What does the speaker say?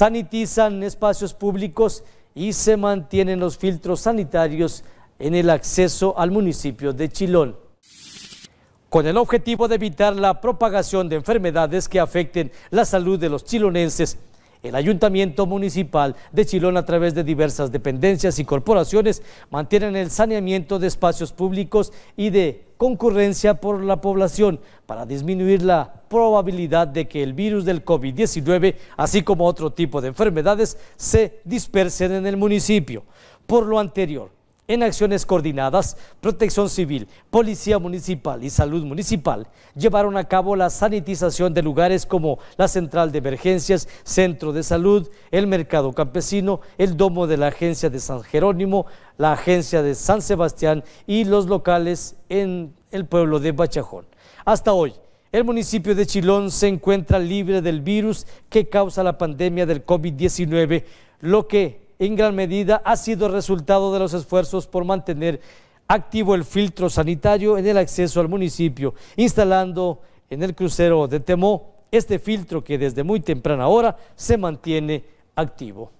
sanitizan espacios públicos y se mantienen los filtros sanitarios en el acceso al municipio de Chilón. Con el objetivo de evitar la propagación de enfermedades que afecten la salud de los chilonenses, el Ayuntamiento Municipal de Chilón a través de diversas dependencias y corporaciones mantienen el saneamiento de espacios públicos y de concurrencia por la población para disminuir la probabilidad de que el virus del COVID-19, así como otro tipo de enfermedades, se dispersen en el municipio. Por lo anterior, en acciones coordinadas, protección civil, policía municipal y salud municipal llevaron a cabo la sanitización de lugares como la central de emergencias, centro de salud, el mercado campesino, el domo de la agencia de San Jerónimo, la agencia de San Sebastián y los locales en el pueblo de Bachajón. Hasta hoy, el municipio de Chilón se encuentra libre del virus que causa la pandemia del COVID-19, lo que en gran medida ha sido resultado de los esfuerzos por mantener activo el filtro sanitario en el acceso al municipio, instalando en el crucero de Temó este filtro que desde muy temprana hora se mantiene activo.